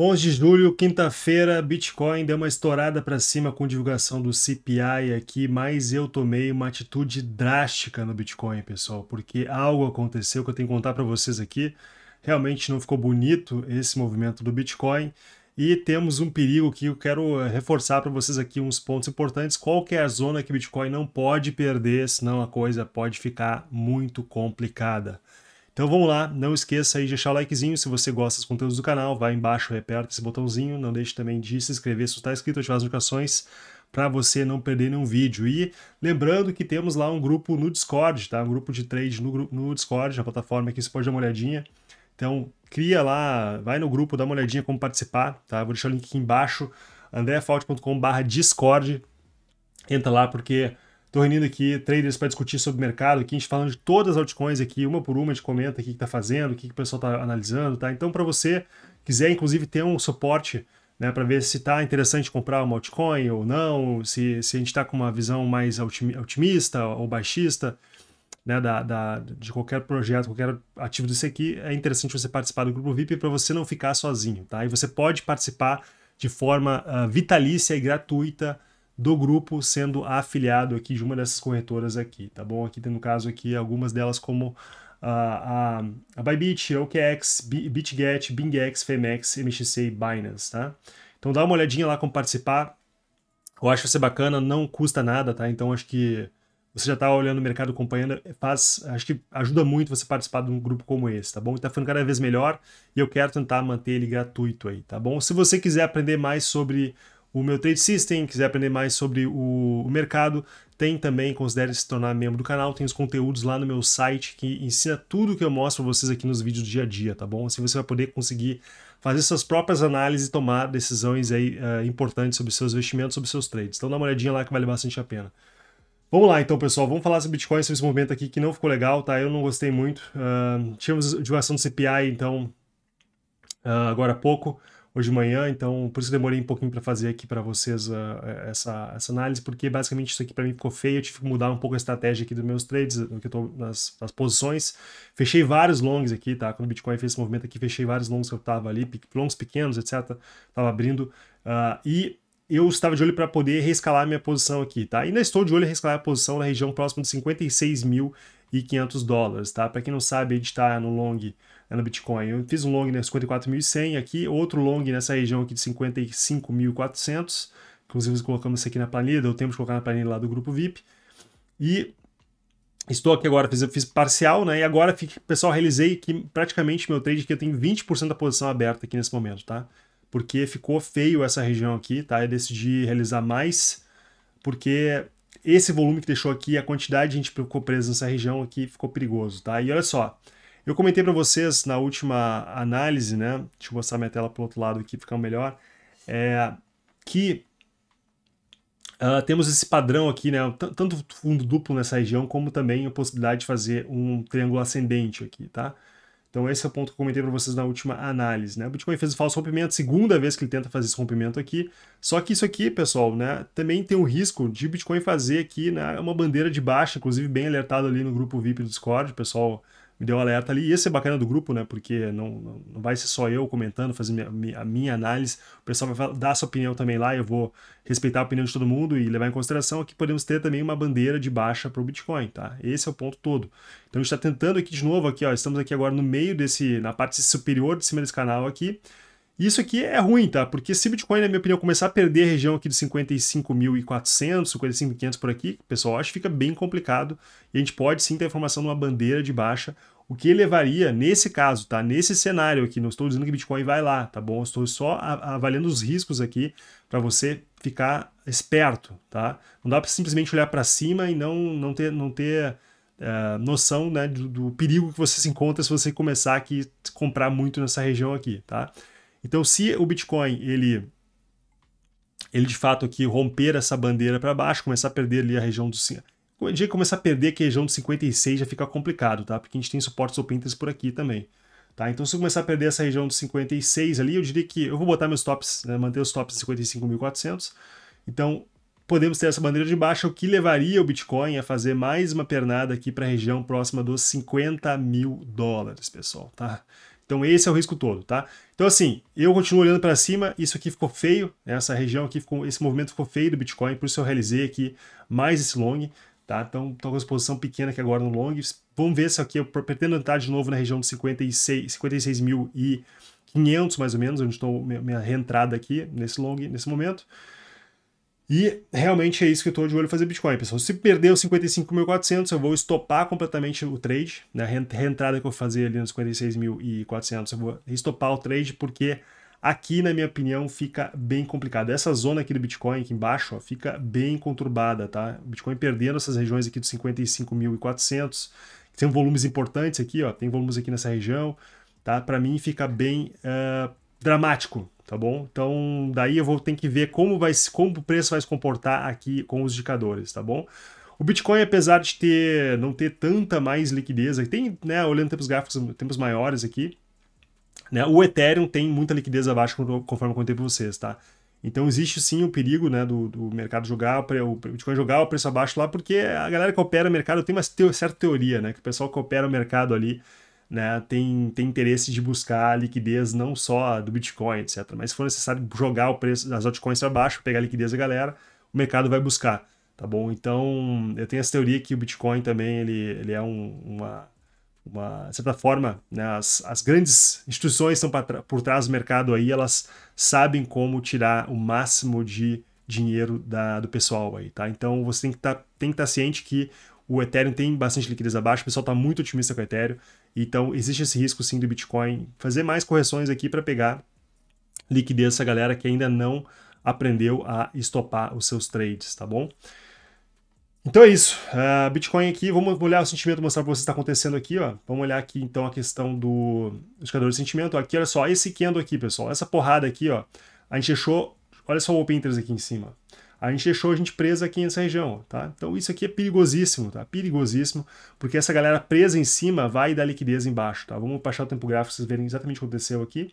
11 de julho, quinta-feira, Bitcoin deu uma estourada para cima com divulgação do CPI aqui, mas eu tomei uma atitude drástica no Bitcoin, pessoal, porque algo aconteceu que eu tenho que contar para vocês aqui. Realmente não ficou bonito esse movimento do Bitcoin e temos um perigo que eu quero eh, reforçar para vocês aqui uns pontos importantes. Qual que é a zona que Bitcoin não pode perder, senão a coisa pode ficar muito complicada. Então vamos lá, não esqueça aí de deixar o likezinho se você gosta dos conteúdos do canal, vai embaixo, aperta esse botãozinho, não deixe também de se inscrever se está inscrito, ativar as notificações para você não perder nenhum vídeo. E lembrando que temos lá um grupo no Discord, tá? Um grupo de trade no, no Discord, na plataforma que você pode dar uma olhadinha. Então cria lá, vai no grupo, dá uma olhadinha como participar, tá? Vou deixar o link aqui embaixo, andreafault.com/discord. Entra lá porque Estou reunindo aqui traders para discutir sobre o mercado, aqui a gente falando de todas as altcoins aqui, uma por uma, a gente comenta o que está fazendo, o que, que o pessoal está analisando, tá? Então, para você quiser, inclusive, ter um suporte né, para ver se está interessante comprar uma altcoin ou não, se, se a gente está com uma visão mais otimista ou baixista, né, da, da, de qualquer projeto, qualquer ativo desse aqui, é interessante você participar do grupo VIP para você não ficar sozinho, tá? E você pode participar de forma uh, vitalícia e gratuita do grupo sendo afiliado aqui de uma dessas corretoras aqui, tá bom? Aqui tem no caso aqui algumas delas como a, a, a Bybit, a OKEx, BitGet, BingEx, Femex, MXC e Binance, tá? Então dá uma olhadinha lá como participar. Eu acho que vai ser bacana, não custa nada, tá? Então acho que você já está olhando o mercado, acompanhando, faz, acho que ajuda muito você participar de um grupo como esse, tá bom? Está ficando cada vez melhor e eu quero tentar manter ele gratuito aí, tá bom? Se você quiser aprender mais sobre o meu Trade System, quiser aprender mais sobre o, o mercado, tem também, considere se tornar membro do canal, tem os conteúdos lá no meu site que ensina tudo que eu mostro para vocês aqui nos vídeos do dia a dia, tá bom? Assim você vai poder conseguir fazer suas próprias análises e tomar decisões aí uh, importantes sobre seus investimentos, sobre seus trades. Então dá uma olhadinha lá que vale bastante a pena. Vamos lá então, pessoal, vamos falar sobre Bitcoin, sobre esse movimento aqui que não ficou legal, tá? Eu não gostei muito. Uh, tínhamos divulgação do CPI, então, uh, agora há pouco hoje de manhã, então por isso demorei um pouquinho para fazer aqui para vocês uh, essa, essa análise, porque basicamente isso aqui para mim ficou feio, eu tive que mudar um pouco a estratégia aqui dos meus trades, no que eu tô nas, nas posições. Fechei vários longs aqui, tá? Quando o Bitcoin fez esse movimento aqui, fechei vários longs que eu tava ali, longs pequenos, etc. Tava abrindo. Uh, e eu estava de olho para poder reescalar minha posição aqui, tá? Ainda estou de olho em reescalar a posição na região próxima de 56 mil e 500 dólares, tá? Para quem não sabe, a gente está no long né, no Bitcoin. Eu fiz um long na 54.100 aqui, outro long nessa região aqui de 55.400, inclusive colocamos isso aqui na planilha, deu tempo de colocar na planilha lá do grupo VIP. E estou aqui agora, fiz, fiz parcial, né? E agora, pessoal, realizei que praticamente meu trade aqui eu tenho 20% da posição aberta aqui nesse momento, tá? Porque ficou feio essa região aqui, tá? Eu decidi realizar mais, porque esse volume que deixou aqui, a quantidade de gente que ficou presa nessa região aqui ficou perigoso, tá? E olha só, eu comentei para vocês na última análise, né? Deixa eu mostrar minha tela para o outro lado aqui, ficar melhor. É, que uh, temos esse padrão aqui, né? Tanto fundo duplo nessa região, como também a possibilidade de fazer um triângulo ascendente aqui, tá? Então esse é o ponto que eu comentei para vocês na última análise, né? O Bitcoin fez o falso rompimento, segunda vez que ele tenta fazer esse rompimento aqui. Só que isso aqui, pessoal, né, também tem o risco de Bitcoin fazer aqui né, uma bandeira de baixa, inclusive bem alertado ali no grupo VIP do Discord, pessoal me deu um alerta ali. E esse é bacana do grupo, né? Porque não, não vai ser só eu comentando, fazendo a minha, a minha análise. O pessoal vai dar sua opinião também lá. Eu vou respeitar a opinião de todo mundo e levar em consideração que podemos ter também uma bandeira de baixa para o Bitcoin, tá? Esse é o ponto todo. Então a gente está tentando aqui de novo, aqui, ó. Estamos aqui agora no meio desse, na parte superior de cima desse canal aqui. Isso aqui é ruim, tá? Porque se o Bitcoin, na minha opinião, começar a perder a região aqui de 55.400, 55.500 por aqui, pessoal acho que fica bem complicado. E a gente pode sim ter a formação de uma bandeira de baixa, o que levaria, nesse caso, tá? Nesse cenário aqui, não estou dizendo que Bitcoin vai lá, tá bom? estou só avaliando os riscos aqui para você ficar esperto, tá? Não dá para simplesmente olhar para cima e não, não ter, não ter uh, noção né, do, do perigo que você se encontra se você começar a comprar muito nessa região aqui, tá? Então, se o Bitcoin ele ele de fato aqui romper essa bandeira para baixo, começar a perder ali a região dos dia que começar a perder aqui a região dos 56 já fica complicado, tá? Porque a gente tem suportes opentes por aqui também. Tá? Então, se eu começar a perder essa região dos 56 ali, eu diria que eu vou botar meus tops, né? manter os tops 55.400. Então, podemos ter essa bandeira de baixa, o que levaria o Bitcoin a fazer mais uma pernada aqui para a região próxima dos 50 mil dólares, pessoal, tá? Então esse é o risco todo, tá? Então assim, eu continuo olhando para cima, isso aqui ficou feio, né? essa região aqui, ficou, esse movimento ficou feio do Bitcoin, por isso eu realizei aqui mais esse long, tá? Então estou com uma exposição pequena aqui agora no long, vamos ver se aqui eu pretendo entrar de novo na região de 56.500 56 mil e mais ou menos, onde estou minha reentrada aqui nesse long, nesse momento. E realmente é isso que eu estou de olho fazer Bitcoin, pessoal. Se perder os 55.400, eu vou estopar completamente o trade. Né? A reentrada que eu fazer ali nos 56.400, eu vou estopar o trade, porque aqui, na minha opinião, fica bem complicado. Essa zona aqui do Bitcoin, aqui embaixo, ó, fica bem conturbada, tá? Bitcoin perdendo essas regiões aqui dos 55.400, tem volumes importantes aqui, ó, tem volumes aqui nessa região, tá? Para mim fica bem uh, dramático tá bom? Então, daí eu vou ter que ver como, vai, como o preço vai se comportar aqui com os indicadores, tá bom? O Bitcoin, apesar de ter, não ter tanta mais liquidez, tem, né, olhando tempos gráficos, tempos maiores aqui, né, o Ethereum tem muita liquidez abaixo, conforme eu contei para vocês, tá? Então existe sim o perigo né, do, do mercado jogar, o Bitcoin jogar o preço abaixo lá, porque a galera que opera o mercado tem uma certa teoria, né? Que o pessoal que opera o mercado ali né, tem, tem interesse de buscar liquidez não só do Bitcoin, etc. Mas se for necessário jogar o preço das altcoins para baixo, pegar a liquidez da galera, o mercado vai buscar, tá bom? Então, eu tenho essa teoria que o Bitcoin também ele, ele é um, uma, uma certa forma, né, as, as grandes instituições estão por trás do mercado aí, elas sabem como tirar o máximo de dinheiro da, do pessoal aí, tá? Então, você tem que tá, estar tá ciente que o Ethereum tem bastante liquidez abaixo, o pessoal está muito otimista com o Ethereum, então, existe esse risco sim do Bitcoin fazer mais correções aqui para pegar liquidez essa galera que ainda não aprendeu a estopar os seus trades, tá bom? Então é isso. Uh, Bitcoin aqui, vamos olhar o sentimento, mostrar para vocês o que está acontecendo aqui. Ó. Vamos olhar aqui então a questão do indicador de sentimento. Aqui, olha só, esse candle aqui, pessoal, essa porrada aqui, ó, a gente achou. olha só o open interest aqui em cima a gente deixou a gente presa aqui nessa região, tá? Então isso aqui é perigosíssimo, tá? Perigosíssimo, porque essa galera presa em cima vai dar liquidez embaixo, tá? Vamos baixar o tempo gráfico para vocês verem exatamente o que aconteceu aqui.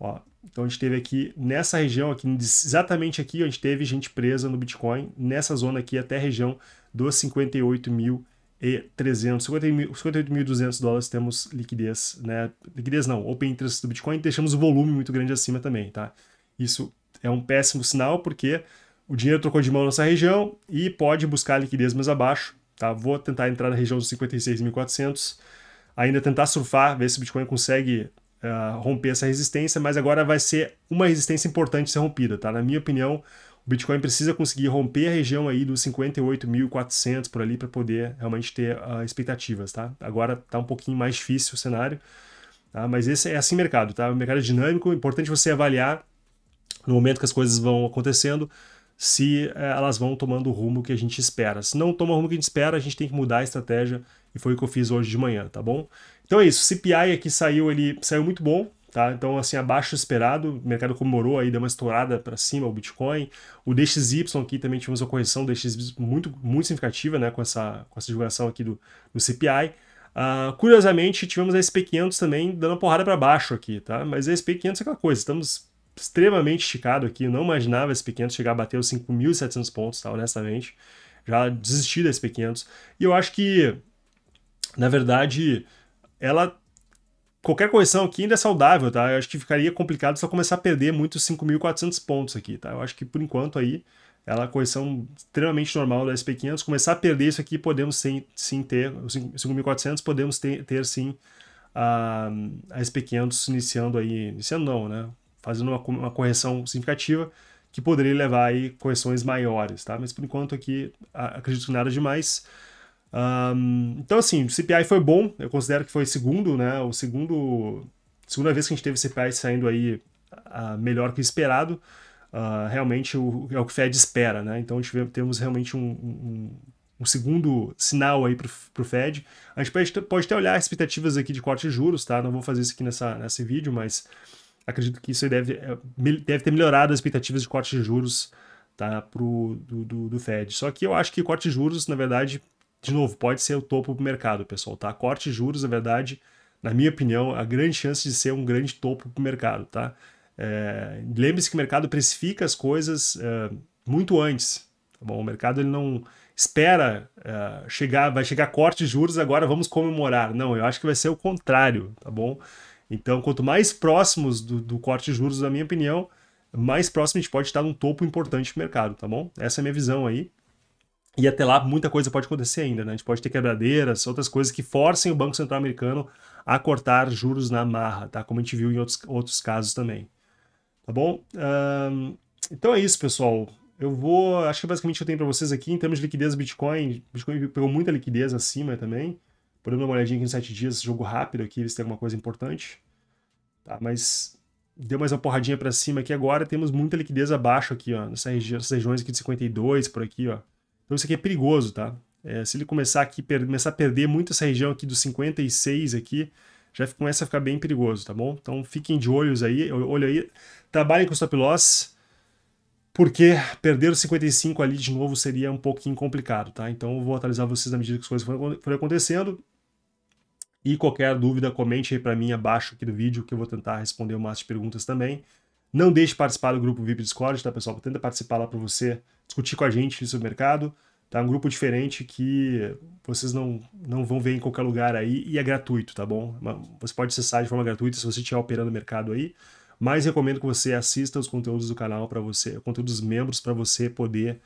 Ó, então a gente teve aqui nessa região aqui, exatamente aqui, a gente teve gente presa no Bitcoin, nessa zona aqui até a região dos 58 mil e 300, 58.200 dólares temos liquidez, né? Liquidez não, open interest do Bitcoin, deixamos o volume muito grande acima também, tá? Isso é um péssimo sinal porque o dinheiro trocou de mão nessa região e pode buscar liquidez mais abaixo. Tá? Vou tentar entrar na região dos 56.400, ainda tentar surfar, ver se o Bitcoin consegue uh, romper essa resistência, mas agora vai ser uma resistência importante ser rompida. Tá? Na minha opinião, o Bitcoin precisa conseguir romper a região aí dos 58.400 por ali para poder realmente ter uh, expectativas. Tá? Agora está um pouquinho mais difícil o cenário, tá? mas esse é assim mercado. Tá? O é mercado é dinâmico, é importante você avaliar no momento que as coisas vão acontecendo, se é, elas vão tomando o rumo que a gente espera. Se não toma o rumo que a gente espera, a gente tem que mudar a estratégia e foi o que eu fiz hoje de manhã, tá bom? Então é isso, o CPI aqui saiu, ele saiu muito bom, tá? Então assim, abaixo do esperado, o mercado comemorou aí, deu uma estourada para cima o Bitcoin. O DXY aqui também tivemos uma correção DXY muito, muito significativa, né, com essa, com essa divulgação aqui do, do CPI. Uh, ah, curiosamente, tivemos a SP500 também dando uma porrada para baixo aqui, tá? Mas a SP500 é aquela coisa, estamos extremamente esticado aqui, eu não imaginava esse pequeno chegar a bater os 5.700 pontos, tá, honestamente. Já desisti da sp 500 E eu acho que, na verdade, ela qualquer correção aqui ainda é saudável, tá? Eu acho que ficaria complicado se começar a perder muito 5.400 pontos aqui, tá? Eu acho que por enquanto aí ela é uma correção extremamente normal da SP500. Começar a perder isso aqui, podemos sim, sim ter, 5.400, podemos ter, ter sim a, a SP500 iniciando aí, iniciando não, né? fazendo uma, uma correção significativa que poderia levar aí correções maiores, tá? Mas por enquanto aqui acredito que nada demais. Um, então assim, o CPI foi bom, eu considero que foi segundo, né? O segundo segunda vez que a gente teve CPI saindo aí uh, melhor que esperado. Uh, realmente o, é o que o Fed espera, né? Então gente temos realmente um, um, um segundo sinal aí para o Fed. A gente pode, até olhar expectativas aqui de corte de juros, tá? Não vou fazer isso aqui nessa, nesse vídeo, mas acredito que isso deve, é, deve ter melhorado as expectativas de corte de juros tá, pro, do, do, do Fed. Só que eu acho que corte de juros, na verdade, de novo, pode ser o topo para o mercado, pessoal. Tá? Corte de juros, na verdade, na minha opinião, a grande chance de ser um grande topo para o mercado. Tá? É, Lembre-se que o mercado precifica as coisas é, muito antes. Tá bom? O mercado ele não espera é, chegar, vai chegar corte de juros, agora vamos comemorar. Não, eu acho que vai ser o contrário, tá bom? Então, quanto mais próximos do, do corte de juros, na minha opinião, mais próximo a gente pode estar num topo importante do mercado, tá bom? Essa é a minha visão aí. E até lá, muita coisa pode acontecer ainda, né? A gente pode ter quebradeiras, outras coisas que forcem o Banco Central americano a cortar juros na marra, tá? Como a gente viu em outros, outros casos também. Tá bom? Um, então é isso, pessoal. Eu vou. Acho que basicamente eu tenho para vocês aqui, em termos de liquidez do Bitcoin, Bitcoin pegou muita liquidez acima também. Vou dar uma olhadinha aqui em 7 dias, jogo rápido aqui, eles têm alguma coisa importante. Tá, mas deu mais uma porradinha para cima aqui agora, temos muita liquidez abaixo aqui, ó, nessas regi regiões aqui de 52, por aqui, ó. Então isso aqui é perigoso, tá? É, se ele começar aqui, começar a perder muito essa região aqui dos 56 aqui, já começa a ficar bem perigoso, tá bom? Então fiquem de olhos aí, olho aí, trabalhem com stop loss, porque perder os 55 ali de novo seria um pouquinho complicado, tá? Então eu vou atualizar vocês na medida que as coisas forem acontecendo. E qualquer dúvida, comente aí para mim abaixo aqui do vídeo que eu vou tentar responder umas perguntas também. Não deixe de participar do grupo VIP Discord, tá, pessoal? Tenta participar lá para você discutir com a gente sobre o mercado. Tá um grupo diferente que vocês não, não vão ver em qualquer lugar aí e é gratuito, tá bom? Você pode acessar de forma gratuita se você estiver operando o mercado aí, mas recomendo que você assista os conteúdos do canal para você, conteúdos membros para você poder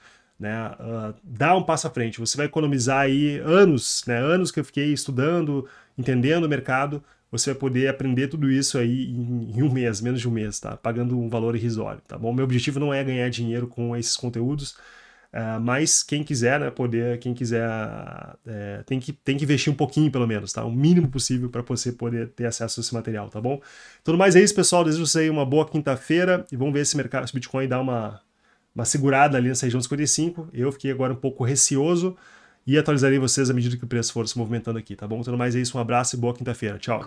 né, uh, dá um passo à frente. Você vai economizar aí anos, né, anos que eu fiquei estudando, entendendo o mercado, você vai poder aprender tudo isso aí em, em um mês, menos de um mês, tá? Pagando um valor irrisório, tá bom? Meu objetivo não é ganhar dinheiro com esses conteúdos, uh, mas quem quiser, né, poder, quem quiser, uh, tem, que, tem que investir um pouquinho pelo menos, tá? O mínimo possível para você poder ter acesso a esse material, tá bom? Tudo mais é isso, pessoal. Desejo vocês uma boa quinta-feira e vamos ver se, mercado, se o Bitcoin dá uma uma segurada ali nessa região dos 45. Eu fiquei agora um pouco receoso e atualizarei vocês à medida que o preço for se movimentando aqui, tá bom? Tendo mais é isso, um abraço e boa quinta-feira. Tchau!